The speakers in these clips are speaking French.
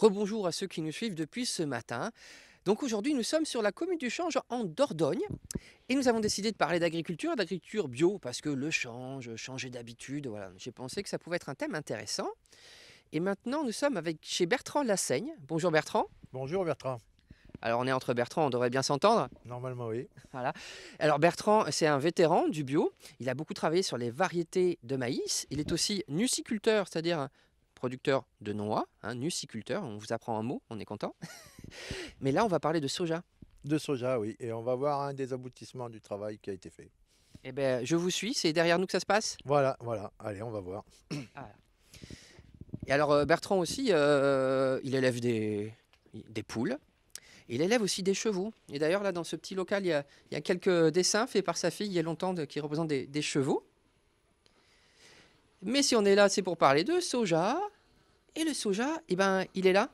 Rebonjour à ceux qui nous suivent depuis ce matin. Donc aujourd'hui, nous sommes sur la commune du Change en Dordogne et nous avons décidé de parler d'agriculture, d'agriculture bio parce que le change, changer d'habitude, voilà, j'ai pensé que ça pouvait être un thème intéressant. Et maintenant, nous sommes avec chez Bertrand Lassaigne. Bonjour Bertrand. Bonjour Bertrand. Alors on est entre Bertrand, on devrait bien s'entendre. Normalement oui. Voilà. Alors Bertrand, c'est un vétéran du bio. Il a beaucoup travaillé sur les variétés de maïs. Il est aussi nuciculteur, c'est-à-dire producteur de noix, un hein, on vous apprend un mot, on est content. Mais là, on va parler de soja. De soja, oui, et on va voir un des aboutissements du travail qui a été fait. Eh bien, je vous suis, c'est derrière nous que ça se passe Voilà, voilà, allez, on va voir. Et alors, euh, Bertrand aussi, euh, il élève des, poules, il élève aussi des chevaux. Et d'ailleurs, là, dans ce petit local, il y, a, quelques dessins faits par sa fille il y a longtemps qui représentent des chevaux. Mais si on est là, c'est pour parler de soja. Et le soja, eh ben, il est là.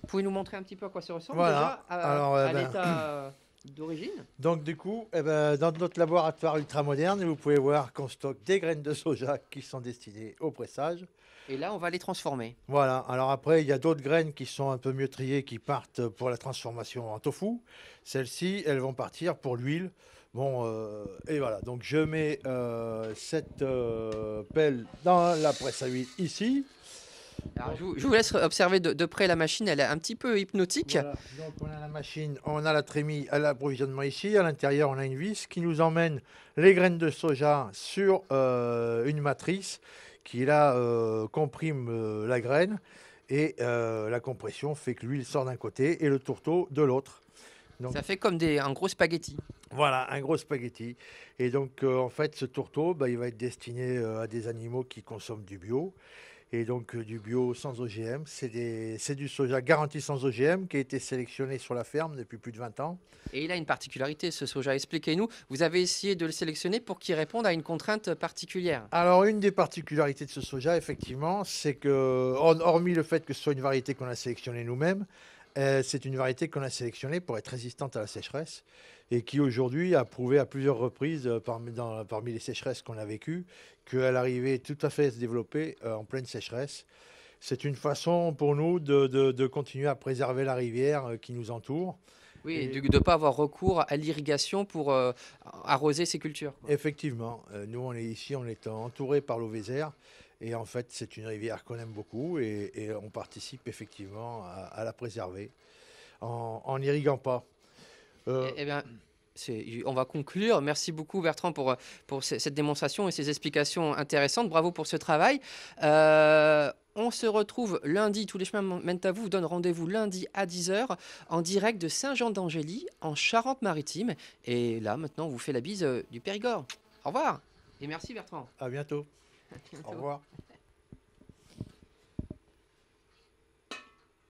Vous pouvez nous montrer un petit peu à quoi ça ressemble déjà à, eh ben, l'état euh, d'origine. Donc du coup, eh ben, dans notre laboratoire ultramoderne, vous pouvez voir qu'on stocke des graines de soja qui sont destinées au pressage. Et là, on va les transformer. Voilà. Alors après, il y a d'autres graines qui sont un peu mieux triées, qui partent pour la transformation en tofu. Celles-ci, elles vont partir pour l'huile. Bon, euh, et voilà. Donc je mets euh, cette euh, pelle dans la presse à huile ici je, vous, laisse observer de, près la machine, elle est un petit peu hypnotique. Donc, on a la machine, on a la trémie à l'approvisionnement ici. À l'intérieur, on a une vis qui nous emmène les graines de soja sur euh, une matrice qui là euh, comprime euh, la graine et la compression fait que l'huile sort d'un côté et le tourteau de l'autre. Donc, ça fait comme des, un gros spaghetti. Voilà, un gros spaghetti. Et donc, en fait, ce tourteau, bah, il va être destiné à des animaux qui consomment du bio et donc euh, du bio sans OGM. C'est du soja garanti sans OGM qui a été sélectionné sur la ferme depuis plus de 20 ans. Et il a une particularité, ce soja. Expliquez-nous, vous avez essayé de le sélectionner pour qu'il réponde à une contrainte particulière. Alors, une des particularités de ce soja, effectivement, c'est que, hormis le fait que ce soit une variété qu'on a sélectionnée nous-mêmes, euh, c'est une variété qu'on a sélectionnée pour être résistante à la sécheresse et qui aujourd'hui a prouvé à plusieurs reprises euh, parmi, les sécheresses qu'on a vécues qu'elle arrivait tout à fait à se développer euh, en pleine sécheresse. C'est une façon pour nous de, continuer à préserver la rivière qui nous entoure. Oui, et de ne pas avoir recours à l'irrigation pour arroser ces cultures. Effectivement, nous on est ici, on est entouré par l'eau et en fait, c'est une rivière qu'on aime beaucoup et, on participe effectivement à, la préserver en n'irriguant pas. Euh, eh, eh, bien, on va conclure. Merci beaucoup Bertrand pour, pour cette démonstration et ces explications intéressantes. Bravo pour ce travail. Euh, on se retrouve lundi, tous les chemins mènent à vous, vous donne rendez-vous lundi à 10h en direct de Saint-Jean-d'Angély en Charente-Maritime. Et là maintenant, on vous fait la bise euh, du Périgord. Au revoir et merci Bertrand. À bientôt. Au revoir.